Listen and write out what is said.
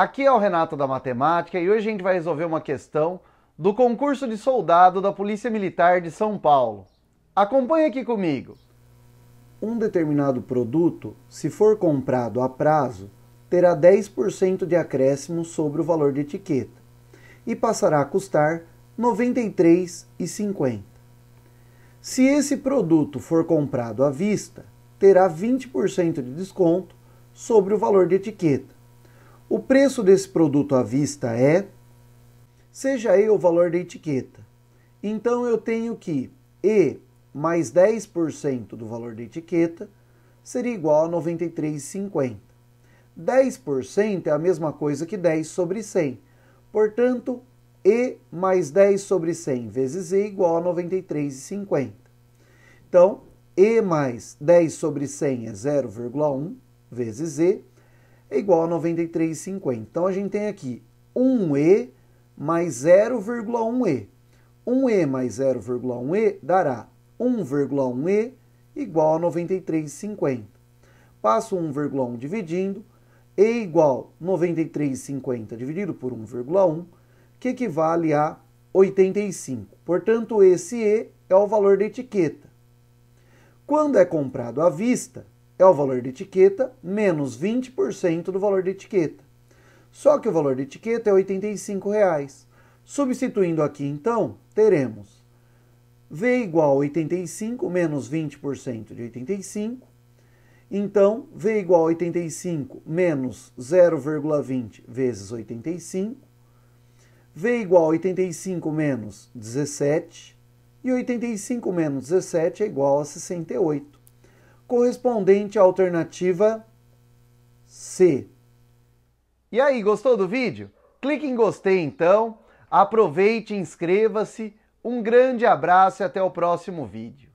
Aqui é o Renato da Matemática e hoje a gente vai resolver uma questão do concurso de soldado da Polícia Militar de São Paulo. Acompanhe aqui comigo. Um determinado produto, se for comprado a prazo, terá 10% de acréscimo sobre o valor de etiqueta e passará a custar R$ 93,50. Se esse produto for comprado à vista, terá 20% de desconto sobre o valor de etiqueta o preço desse produto à vista é, seja E o valor da etiqueta. Então eu tenho que E mais 10% do valor da etiqueta seria igual a 93,50. 10% é a mesma coisa que 10 sobre 100. Portanto, E mais 10 sobre 100 vezes E igual a 93,50. Então, E mais 10 sobre 100 é 0,1 vezes E é igual a 93,50. Então a gente tem aqui 1E mais 0,1E. 1E mais 0,1E dará 1,1E igual a 93,50. Passo 1,1 dividindo, E igual 93,50 dividido por 1,1, que equivale a 85. Portanto, esse E é o valor da etiqueta. Quando é comprado à vista, é o valor de etiqueta menos 20% do valor de etiqueta. Só que o valor de etiqueta é R$ 85,00. Substituindo aqui, então, teremos V igual a 85 menos 20% de 85. Então, V igual a 85 menos 0,20 vezes 85. V igual a 85 menos 17. E 85 menos 17 é igual a 68 correspondente à alternativa C. E aí, gostou do vídeo? Clique em gostei então, aproveite, inscreva-se, um grande abraço e até o próximo vídeo.